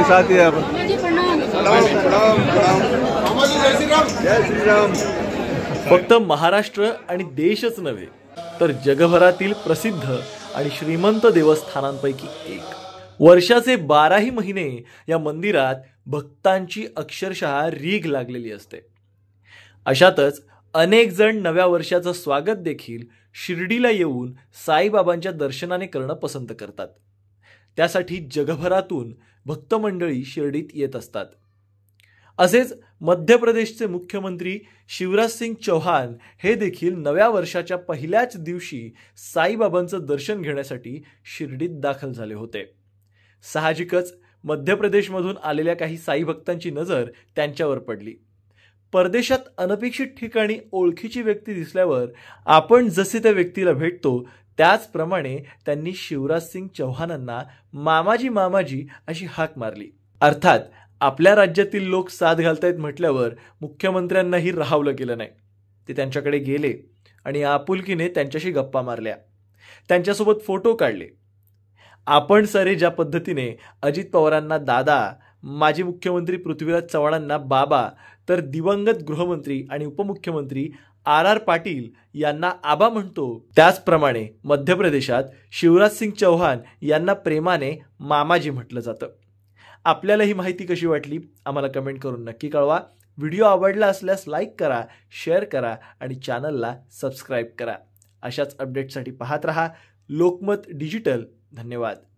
आपके साथ है फक्त महाराष्ट्र आणि देशच नव्हे तर जगभरातील प्रसिद्ध आणि श्रीमंत देवस्थानांपैकी एक वर्षाचे बाराही महिने या मंदिरात भक्तांची अक्षरशः रीघ लागलेली असते अशातच अनेक जण नव्या वर्षाचं स्वागत देखील शिर्डीला येऊन साईबाबांच्या दर्शनाने करणं पसंत करतात त्यासाठी जगभरातून भक्तमंडळी शिर्डीत येत असतात असेच मध्य प्रदेशचे मुख्यमंत्री शिवराज सिंग चौहान हे देखील नव्या वर्षाच्या पहिल्याच दिवशी साईबाबांचं दर्शन घेण्यासाठी शिर्डीत दाखल झाले होते साहजिकच मध्य प्रदेशमधून आलेल्या काही साई भक्तांची नजर त्यांच्यावर पडली परदेशात अनपेक्षित ठिकाणी ओळखीची व्यक्ती दिसल्यावर आपण जसे त्या व्यक्तीला भेटतो त्याचप्रमाणे त्यांनी शिवराजसिंग चौहानांना मामाजी मामाजी अशी हाक मारली अर्थात आपल्या राज्यातील लोक साथ घालतायत म्हटल्यावर मुख्यमंत्र्यांनाही राहावलं गेलं नाही ते त्यांच्याकडे गेले आणि आपुलकीने त्यांच्याशी गप्पा मारल्या त्यांच्यासोबत फोटो काढले आपण सरे ज्या पद्धतीने अजित पवारांना दादा माजी मुख्यमंत्री पृथ्वीराज चव्हाणांना बाबा तर दिवंगत गृहमंत्री आणि उपमुख्यमंत्री आर आर पाटील यांना आबा म्हणतो त्याचप्रमाणे मध्य प्रदेशात शिवराज सिंग चौहान यांना प्रेमाने मामाजी म्हटलं जातं आपल्याला ही माहिती कशी वाटली आम्हाला कमेंट करून नक्की कळवा व्हिडिओ आवडला असल्यास लाईक करा शेअर करा आणि चॅनलला सबस्क्राईब करा अशाच अपडेटसाठी पाहत रहा लोकमत डिजिटल धन्यवाद